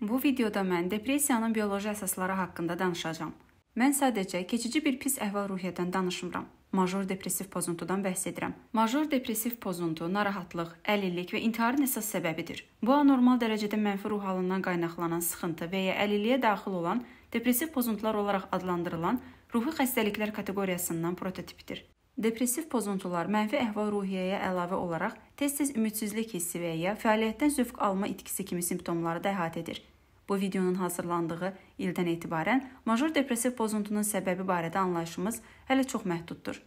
Bu videoda mən depressiyanın bioloji əsasları haqqında danışacağam. Mən sadəcə keçici bir pis əhval-ruhiyyədən danışmıram. Major depressiv pozuntudan bəhs edirəm. Major depressiv pozuntu narahatlıq, əlillik və intiharın əsas səbəbidir. Bu anormal dərəcədə mənfi ruh halından qaynaqlanan sıxıntı və ya əlilliyə daxil olan depressiv pozuntular olaraq adlandırılan ruhi xəstəliklər kateqoriyasından prototipidir. Depressiv pozuntular mənfi əhval-ruhiyyəyə əlavə olaraq tez-tez ümidsizlik hissi və ya fəaliyyətdən zövq alma itkisi kimi simptomları da əhatə edir. Bu videonun hazırlandığı ildən etibarən major depressiv pozuntunun səbəbi barədə anlayışımız hələ çox məhduddur.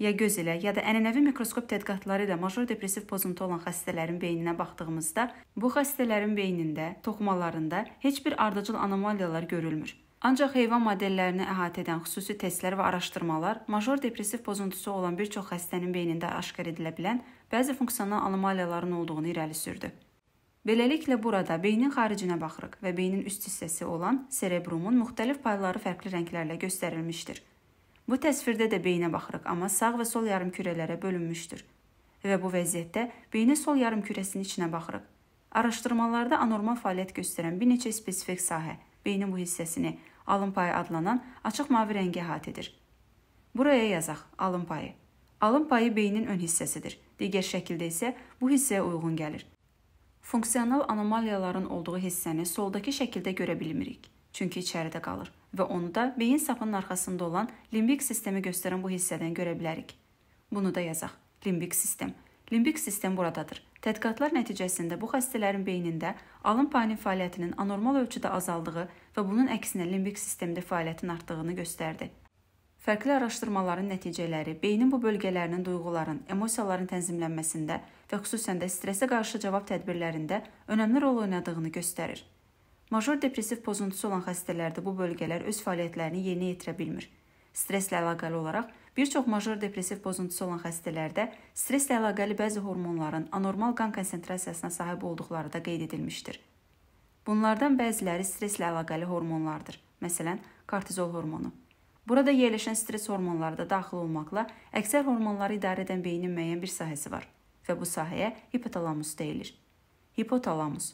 Ya göz ilə, ya da ənənəvi mikroskop tədqiqatları ilə major depressiv pozuntu olan xəstələrin beyninə baxdığımızda, bu xəstələrin beynində, toxumalarında heç bir ardıcıl anomaliyalar görülmür. Ancaq heyvan modellərini əhatə edən xüsusi testlər və araşdırmalar major depressiv pozuntusu olan bir çox xəstənin beynində aşkar edilə bilən bəzi funksional anomaliyaların olduğunu irəli sürdü. Beləliklə burada beynin xaricinə baxırıq və beynin üst hissəsi olan serebrumun müxtəlif payları fərqli rənglərlə göstərilmişdir. Bu təsvirdə də beynə baxırıq, amma sağ və sol yarımkürələrə bölünmüşdür. Və bu vəziyyətdə beynin sol yarımkürəsinin içinə baxırıq. Araşdırmalarda anormal fəaliyyət göstərən bir neçə spesifik sahə beynin bu hissəsini alın payı adlanan açıq mavi rəngi əhatə edir. Buraya yazaq alın payı. Alın payı beynin ön hissəsidir. Digər şəkildə isə bu hissəyə uyğun gəlir. Funksional anomaliyaların olduğu hissəni soldakı şəkildə görə bilmirik, çünki içəridə qalır və onu da beyin sapının arxasında olan limbik sistemi göstərən bu hissədən görə bilərik. Bunu da yazaq. Limbik sistem Limbik sistem buradadır. Tədqiqatlar nəticəsində bu xəstələrin beynində alın payının fəaliyyətinin anormal ölçüdə azaldığı və bunun əksinə limbik sistemdə fəaliyyətin artdığını göstərdi. Fərqli araşdırmaların nəticələri beynin bu bölgələrinin duyğuların, emosiyaların tənzimlənməsində və xüsusən də stressə qarşı cavab tədbirlərində önəmli rol oynadığını göstərir. Major depressiv pozuntusu olan xəstələrdə bu bölgələr öz fəaliyyətlərini yerinə yetirə bilmir. Stresslə əlaqəli olaraq Bir çox major depressiv pozuntusu olan xəstələrdə stresslə əlaqəli bəzi hormonların anormal qan konsentrasiyasına sahib olduqları da qeyd edilmişdir. Bunlardan bəziləri stresslə əlaqəli hormonlardır. Məsələn, kortizol hormonu. Burada yerləşən stress hormonları da daxil olmaqla əksər hormonları idarə edən beynin müəyyən bir sahəsi var və bu sahəyə hipotalamus deyilir. Hipotalamus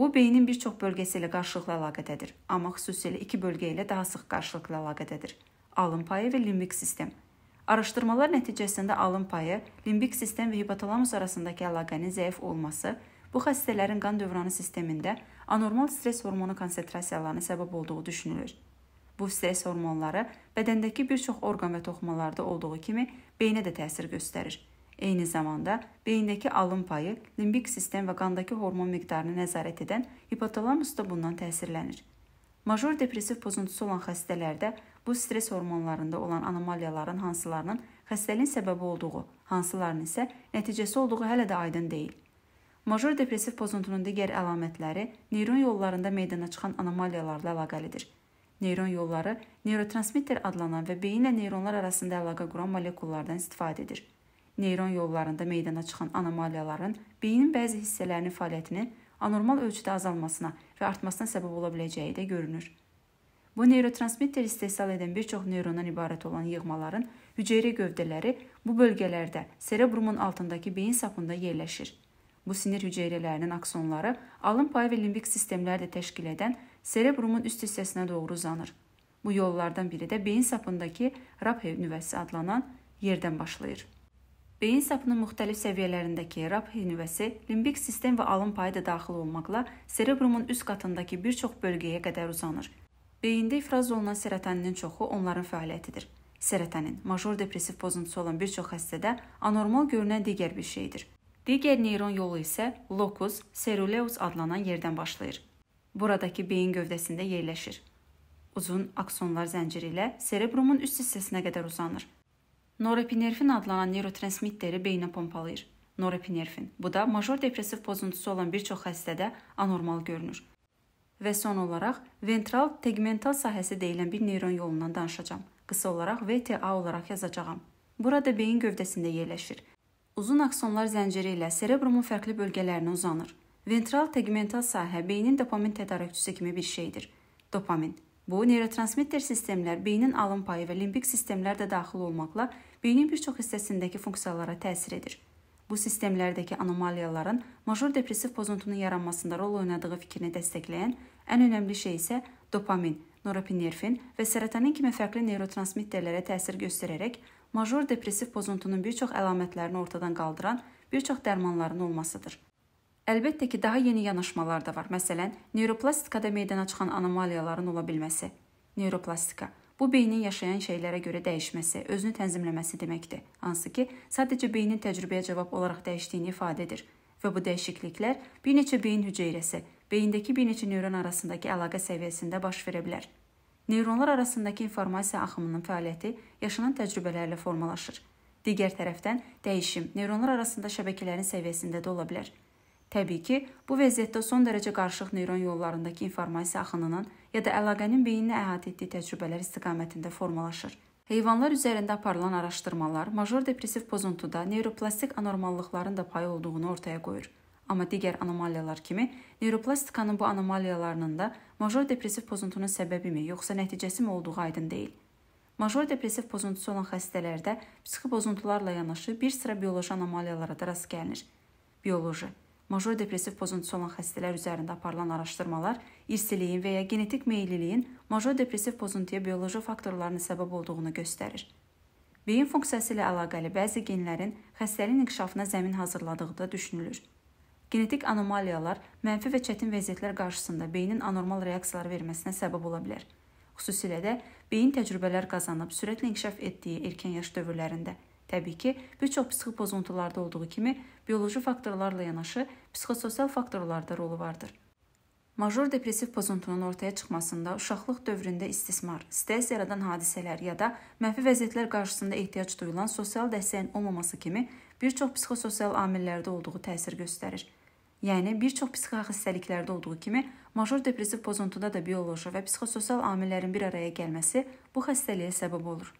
Bu beynin bir çox bölgəsi ilə qarşılıqlı əlaqədədir, amma xüsusilə iki bölgə ilə daha sıx qarşılıqlı əlaqədədir alın payı və limbik sistem. Araşdırmalar nəticəsində alın payı, limbik sistem və hipotalamus arasındakı əlaqənin zəif olması bu xəstələrin qan dövranı sistemində anormal stress hormonu konsentrasiyalarına səbəb olduğu düşünülür. Bu stress hormonları bədəndəki bir çox orqan və toxumalarda olduğu kimi beynə də təsir göstərir. Eyni zamanda beyindəki alın payı, limbik sistem və qandakı hormon miqdarını nəzarət edən hipotalamus da bundan təsirlənir. Major depressiv pozuntusu olan xəstələrdə Bu stres hormonlarında olan anomaliyaların hansılarının xəstəliyin səbəbi olduğu, hansılarının isə nəticəsi olduğu hələ də aydın deyil. Major depressiv pozuntunun digər əlamətləri neyron yollarında meydana çıxan anomaliyalarla əlaqəlidir. Neyron yolları neyrotransmitter adlanan və beyinlə neyronlar arasında əlaqə quran molekullardan istifadə edir. Neyron yollarında meydana çıxan anomaliyaların beynin bəzi hissələrinin fəaliyyətini anormal ölçüdə azalmasına və artmasına səbəb ola biləcəyi də görünür. Bu neyrotransmitter istehsal edən bir çox neyrondan ibarət olan yığmaların hüceyrə gövdələri bu bölgələrdə serebrumun altındakı beyin sapında yerləşir. Bu sinir hüceyrələrinin aksonları alın payı və limbik sistemləri də təşkil edən serebrumun üst hissəsinə doğru uzanır. Bu yollardan biri də beyin sapındakı Raphe nüvəsi adlanan yerdən başlayır. Beyin sapının müxtəlif səviyyələrindəki Raphe nüvəsi limbik sistem və alın payı da daxil olmaqla serebrumun üst qatındakı bir çox bölgəyə qədər uzanır. Beyində ifraz olunan serotoninin çoxu onların fəaliyyətidir. Serotonin major depressiv pozuntusu olan bir çox xəstədə anormal görünən digər bir şeydir. Digər neyron yolu isə locus ceruleus adlanan yerdən başlayır. Buradakı beyin gövdəsində yerləşir. Uzun aksonlar zənciri ilə serebrumun üst hissəsinə qədər uzanır. Norepinerfin adlanan neyrotransmitteri beynə pompalayır. Norepinerfin. Bu da major depressiv pozuntusu olan bir çox xəstədə anormal görünür və son olaraq ventral tegmental sahəsi deyilən bir neyron yolundan danışacağam. Qısa olaraq VTA olaraq yazacağam. Burada beyin gövdəsində yerləşir. Uzun aksonlar zənciri ilə serebrumun fərqli bölgələrinə uzanır. Ventral tegmental sahə beynin dopamin tədarükçüsü kimi bir şeydir. Dopamin Bu neyrotransmitter sistemlər, beynin alın payı və limbik sistemlər də daxil olmaqla beynin bir çox hissəsindəki funksiyalara təsir edir bu sistemlərdəki anomaliyaların major depressiv pozuntunun yaranmasında rol oynadığı fikrini dəstəkləyən ən önəmli şey isə dopamin, norepinefrin və serotonin kimi fərqli neurotransmitterlərə təsir göstərərək major depressiv pozuntunun bir çox əlamətlərini ortadan qaldıran bir çox dərmanların olmasıdır. Əlbəttə ki, daha yeni yanaşmalar da var. Məsələn, neuroplastikada meydana çıxan anomaliyaların ola bilməsi. Neuroplastika Bu beynin yaşayan şeylərə görə dəyişməsi, özünü tənzimləməsi deməkdir. Hansı ki, sadəcə beynin təcrübəyə cavab olaraq dəyişdiyini ifadə edir. Və bu dəyişikliklər bir neçə beyin hüceyrəsi, beyindəki bir neçə neyron arasındakı əlaqə səviyyəsində baş verə bilər. Neyronlar arasındakı informasiya axımının fəaliyyəti yaşanan təcrübələrlə formalaşır. Digər tərəfdən dəyişim neyronlar arasında şəbəkələrin səviyyəsində də ola bilər. Təbii ki, bu vəziyyətdə son dərəcə qarışıq neyron yollarındakı informasiya axınının ya da əlaqənin beyninə əhatə etdiyi təcrübələr istiqamətində formalaşır. Heyvanlar üzərində aparılan araşdırmalar major depressiv pozuntuda neuroplastik anormallıqların da payı olduğunu ortaya qoyur. Amma digər anomaliyalar kimi neuroplastikanın bu anomaliyalarının da major depressiv pozuntunun səbəbimi yoxsa nəticəsimi olduğu aydın deyil. Major depressiv pozuntusu olan xəstələrdə psixi pozuntularla yanaşı bir sıra bioloji anomaliyalara da rast gəlinir. Bioloji Major depressiv pozuntusu olan xəstələr üzərində aparılan araşdırmalar irsiliyin və ya genetik meylliliyin major depressiv pozuntuya bioloji faktorların səbəb olduğunu göstərir. Beyin funksiyası ilə əlaqəli bəzi genlərin xəstəliyin inkişafına zəmin hazırladığı da düşünülür. Genetik anomaliyalar mənfi və çətin vəziyyətlər qarşısında beynin anormal reaksiyalar verməsinə səbəb ola bilər. Xüsusilə də beyin təcrübələr qazanıb sürətlə inkişaf etdiyi erkən yaş dövrlərində Təbii ki, bir çox psixi pozuntularda olduğu kimi bioloji faktorlarla yanaşı psixososial faktorlarda rolu vardır. Major depressiv pozuntunun ortaya çıxmasında uşaqlıq dövründə istismar, stress yaradan hadisələr ya da mənfi vəziyyətlər qarşısında ehtiyac duyulan sosial dəstəyin olmaması kimi bir çox psixososial amillərdə olduğu təsir göstərir. Yəni bir çox psixi xəstəliklərdə olduğu kimi major depressiv pozuntuda da bioloji və psixososial amillərin bir araya gəlməsi bu xəstəliyə səbəb olur.